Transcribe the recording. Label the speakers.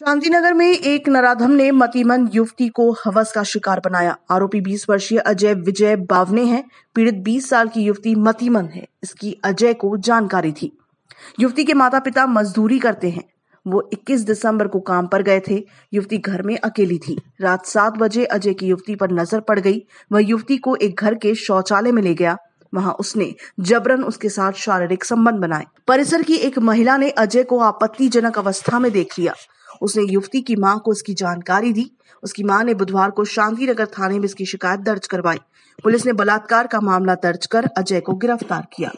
Speaker 1: शांतिनगर में एक नराधम ने मतिमंद युवती को हवस का शिकार बनाया आरोपी 20 वर्षीय अजय विजय बावने हैं पीड़ित 20 साल की युवती मतिमंद है इसकी अजय को जानकारी थी युवती के माता पिता मजदूरी करते हैं वो 21 दिसंबर को काम पर गए थे युवती घर में अकेली थी रात सात बजे अजय की युवती पर नजर पड़ गई वह युवती को एक घर के शौचालय में ले गया वहां उसने जबरन उसके साथ शारीरिक संबंध बनाए परिसर की एक महिला ने अजय को आपत्तिजनक अवस्था में देख लिया उसने युवती की मां को इसकी जानकारी दी उसकी मां ने बुधवार को शांति नगर थाने में इसकी शिकायत दर्ज करवाई पुलिस ने बलात्कार का मामला दर्ज कर अजय को गिरफ्तार किया